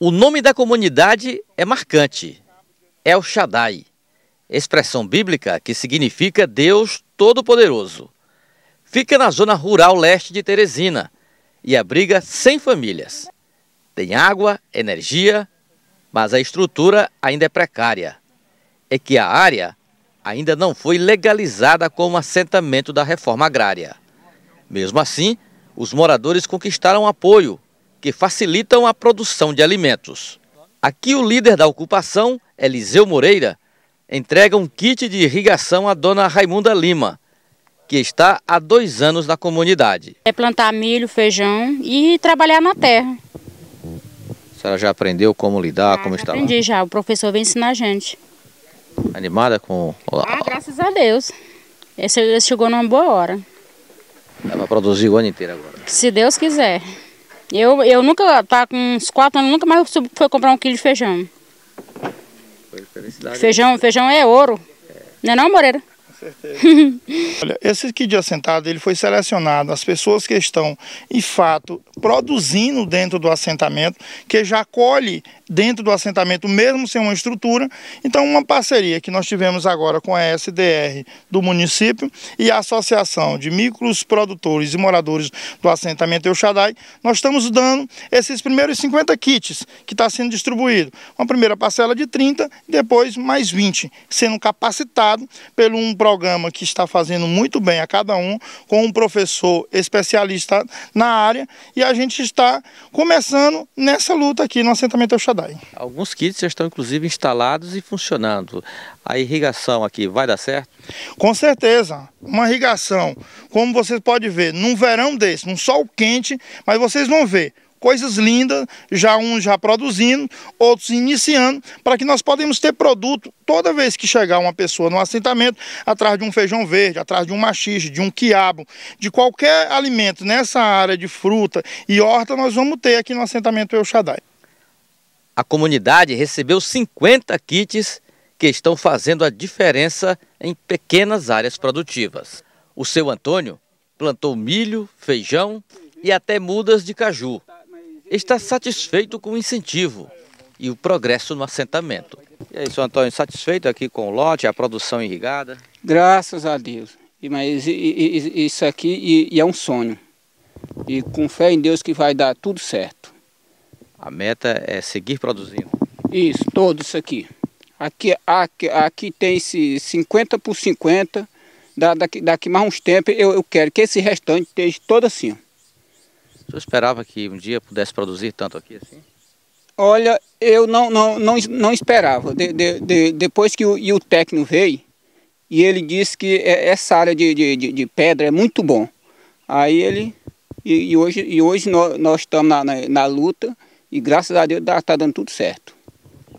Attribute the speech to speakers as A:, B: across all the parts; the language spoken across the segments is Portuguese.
A: O nome da comunidade é marcante, El Shaddai, expressão bíblica que significa Deus Todo-Poderoso. Fica na zona rural leste de Teresina e abriga 100 famílias. Tem água, energia, mas a estrutura ainda é precária. É que a área ainda não foi legalizada como assentamento da reforma agrária. Mesmo assim, os moradores conquistaram apoio que facilitam a produção de alimentos. Aqui o líder da ocupação, Eliseu Moreira, entrega um kit de irrigação à dona Raimunda Lima, que está há dois anos na comunidade.
B: É plantar milho, feijão e trabalhar na terra.
A: A senhora já aprendeu como lidar, ah, como está aprendi
B: lá? já, o professor vem ensinar a gente.
A: Animada com...
B: Ah, graças a Deus. Esse chegou numa boa hora.
A: Dá para produzir o ano inteiro agora?
B: Se Deus quiser. Eu, eu nunca, tá com uns 4 anos, nunca mais foi comprar um quilo de feijão.
C: Foi felicidade.
B: Feijão, feijão é ouro. É. Não é não, Moreira? certeza.
C: Olha, esse kit de assentado ele foi selecionado as pessoas que estão, de fato, produzindo dentro do assentamento, que já colhe dentro do assentamento, mesmo sem uma estrutura. Então, uma parceria que nós tivemos agora com a SDR do município e a Associação de Micros Produtores e Moradores do Assentamento Euxadai, nós estamos dando esses primeiros 50 kits que está sendo distribuído. Uma primeira parcela de 30 depois mais 20, sendo capacitado pelo um produtor programa que está fazendo muito bem a cada um, com um professor especialista na área, e a gente está começando nessa luta aqui no assentamento El Shaddai.
A: Alguns kits já estão inclusive instalados e funcionando. A irrigação aqui vai dar certo?
C: Com certeza. Uma irrigação, como vocês podem ver, num verão desse, num sol quente, mas vocês vão ver coisas lindas, já uns já produzindo, outros iniciando, para que nós podemos ter produto toda vez que chegar uma pessoa no assentamento, atrás de um feijão verde, atrás de um machixe, de um quiabo, de qualquer alimento nessa área de fruta e horta, nós vamos ter aqui no assentamento El Shaddai.
A: A comunidade recebeu 50 kits que estão fazendo a diferença em pequenas áreas produtivas. O seu Antônio plantou milho, feijão e até mudas de caju está satisfeito com o incentivo e o progresso no assentamento. E aí, é senhor Antônio, satisfeito aqui com o lote, a produção irrigada? Graças a Deus. Mas isso aqui é um sonho. E com fé em Deus que vai dar tudo certo. A meta é seguir produzindo? Isso, todo isso aqui. Aqui, aqui, aqui tem esse 50 por 50. Da, daqui, daqui mais uns tempos eu, eu quero que esse restante esteja todo assim. Ó. Você esperava que um dia pudesse produzir tanto aqui assim? Olha, eu não, não, não, não esperava. De, de, de, depois que o, e o técnico veio, e ele disse que é, essa área de, de, de pedra é muito bom. Aí ele. E, e hoje, e hoje nós, nós estamos na, na, na, luta e graças a Deus está dando tudo certo.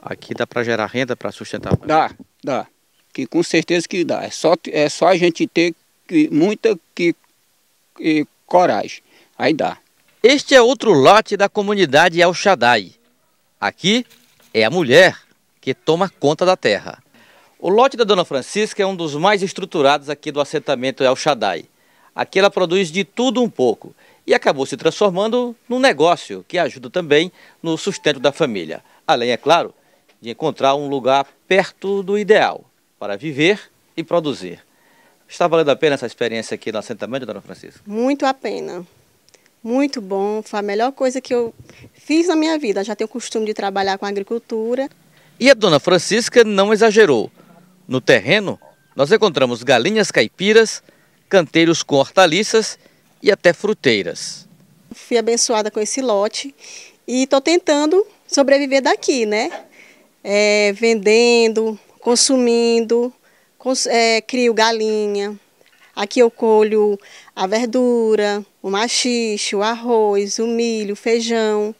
A: Aqui dá para gerar renda para sustentar? Dá, dá. Que com certeza que dá. É só, é só a gente ter que, muita que, que coragem. Aí dá. Este é outro lote da comunidade El Shaddai. Aqui é a mulher que toma conta da terra. O lote da Dona Francisca é um dos mais estruturados aqui do assentamento El Shaddai. Aqui ela produz de tudo um pouco e acabou se transformando num negócio que ajuda também no sustento da família. Além, é claro, de encontrar um lugar perto do ideal para viver e produzir. Está valendo a pena essa experiência aqui no assentamento, Dona Francisca?
B: Muito a pena. Muito bom, foi a melhor coisa que eu fiz na minha vida. Já tenho o costume de trabalhar com agricultura.
A: E a dona Francisca não exagerou. No terreno, nós encontramos galinhas caipiras, canteiros com hortaliças e até fruteiras.
B: Fui abençoada com esse lote e estou tentando sobreviver daqui, né? É, vendendo, consumindo, cons é, crio galinha. Aqui eu colho a verdura, o machixe, o arroz, o milho, o feijão,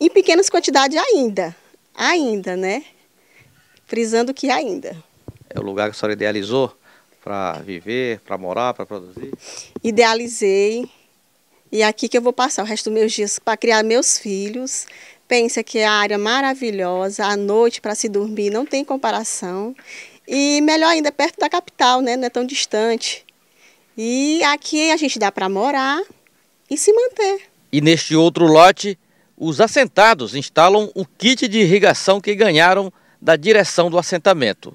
B: em pequenas quantidades ainda, ainda, né? Frisando que ainda. É
A: o lugar que a senhora idealizou para viver, para morar, para produzir?
B: Idealizei. E é aqui que eu vou passar o resto dos meus dias para criar meus filhos. Pensa que é a área maravilhosa, à noite para se dormir não tem comparação. E melhor ainda, perto da capital, né? Não é tão distante. E aqui a gente dá para morar e se manter.
A: E neste outro lote, os assentados instalam o kit de irrigação que ganharam da direção do assentamento.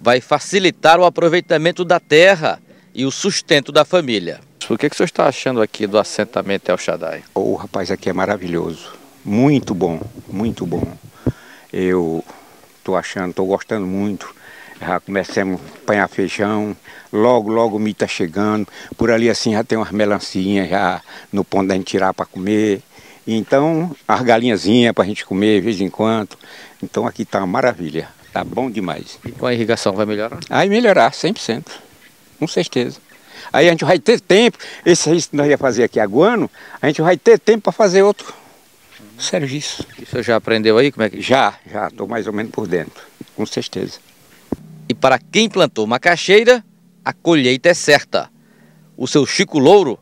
A: Vai facilitar o aproveitamento da terra e o sustento da família. O que, é que o senhor está achando aqui do assentamento El Shaddai? O rapaz aqui é maravilhoso, muito bom, muito bom. Eu estou achando, estou gostando muito já começamos a apanhar feijão, logo, logo o milho está chegando, por ali assim já tem umas melancinhas já no ponto da gente tirar para comer. Então, as galinhazinhas para a gente comer de vez em quando. Então aqui está uma maravilha, está bom demais. E com a irrigação vai melhorar? Aí melhorar, 100%, com certeza. Aí a gente vai ter tempo, esse risco que nós ia fazer aqui ano a gente vai ter tempo para fazer outro serviço. isso o senhor já aprendeu aí como é que... Já, já, estou mais ou menos por dentro, com certeza. E para quem plantou macaxeira, a colheita é certa. O seu Chico Louro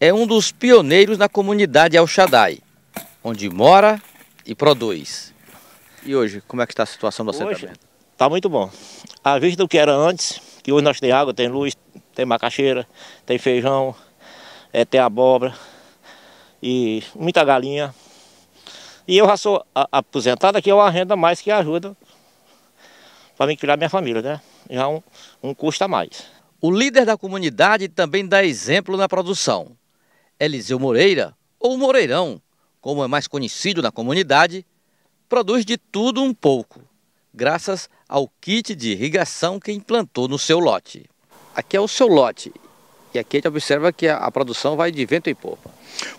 A: é um dos pioneiros na comunidade Alxadai, onde mora e produz. E hoje, como é que está a situação do assentamento? Está muito bom. À
C: vista do que era antes, que hoje nós tem água, tem luz, tem macaxeira, tem feijão, é, tem abóbora e muita galinha. E eu
A: já sou aposentado, aqui é uma renda mais que ajuda para me criar minha família, né? Já um, um custa mais. O líder da comunidade também dá exemplo na produção. Eliseu Moreira, ou Moreirão, como é mais conhecido na comunidade, produz de tudo um pouco, graças ao kit de irrigação que implantou no seu lote. Aqui é o seu lote e aqui a gente observa que a, a produção vai de vento em popa.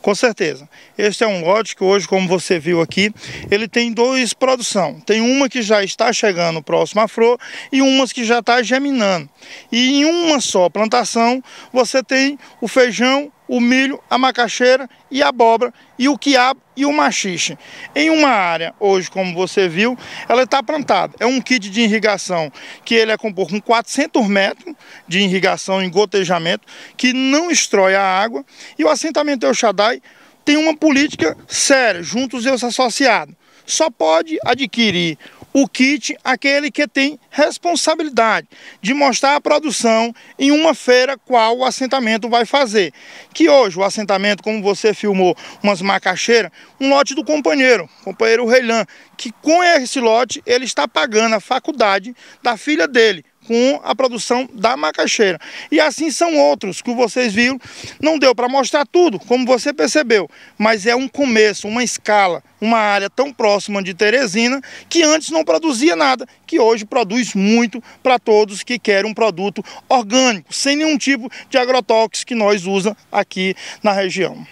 C: Com certeza. Este é um lote que hoje, como você viu aqui, ele tem dois produção. Tem uma que já está chegando próximo à flor e umas que já está germinando. E em uma só plantação você tem o feijão o milho, a macaxeira e a abóbora e o quiabo e o machixe. Em uma área, hoje, como você viu, ela está plantada. É um kit de irrigação que ele é composto com 400 metros de irrigação em gotejamento, que não estrói a água. E o assentamento El Shaddai tem uma política séria, junto aos seus associados só pode adquirir o kit aquele que tem responsabilidade de mostrar a produção em uma feira qual o assentamento vai fazer. Que hoje o assentamento, como você filmou, umas macaxeiras, um lote do companheiro, companheiro Reilan, que com esse lote ele está pagando a faculdade da filha dele, com a produção da macaxeira. E assim são outros que vocês viram. Não deu para mostrar tudo, como você percebeu, mas é um começo, uma escala, uma área tão próxima de Teresina que antes não produzia nada, que hoje produz muito para todos que querem um produto orgânico, sem nenhum tipo de agrotóxico que nós usamos aqui na região.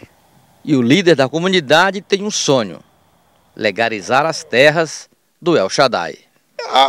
A: E o líder da comunidade tem um sonho: legalizar as terras do El Shaddai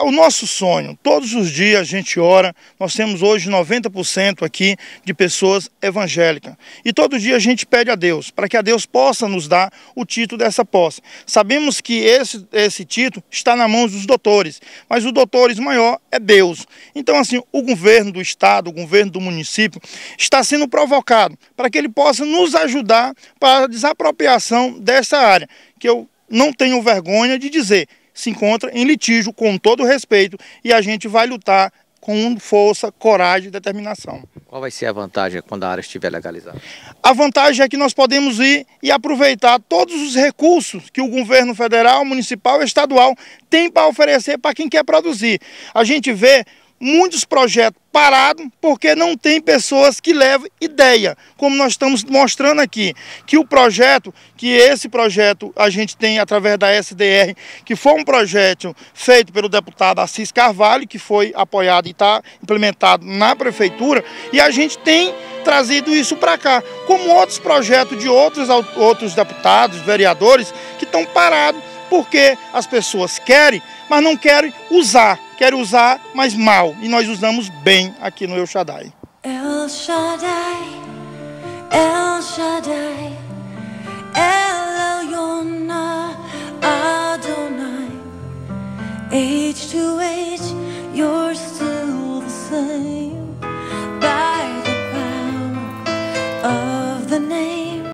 C: o nosso sonho, todos os dias a gente ora, nós temos hoje 90% aqui de pessoas evangélicas. E todo dia a gente pede a Deus, para que a Deus possa nos dar o título dessa posse. Sabemos que esse, esse título está na mão dos doutores, mas o doutores maior é Deus. Então, assim, o governo do estado, o governo do município, está sendo provocado para que ele possa nos ajudar para a desapropriação dessa área, que eu não tenho vergonha de dizer se encontra em litígio, com todo respeito, e a gente vai lutar com força, coragem e determinação.
A: Qual vai ser a vantagem quando a área estiver legalizada?
C: A vantagem é que nós podemos ir e aproveitar todos os recursos que o governo federal, municipal e estadual tem para oferecer para quem quer produzir. A gente vê muitos projetos parados porque não tem pessoas que levem ideia, como nós estamos mostrando aqui, que o projeto, que esse projeto a gente tem através da SDR, que foi um projeto feito pelo deputado Assis Carvalho, que foi apoiado e está implementado na prefeitura, e a gente tem trazido isso para cá, como outros projetos de outros, outros deputados, vereadores, que estão parados porque as pessoas querem, mas não querem usar. Querem usar, mas mal. E nós usamos bem aqui no El Shaddai.
A: El Shaddai.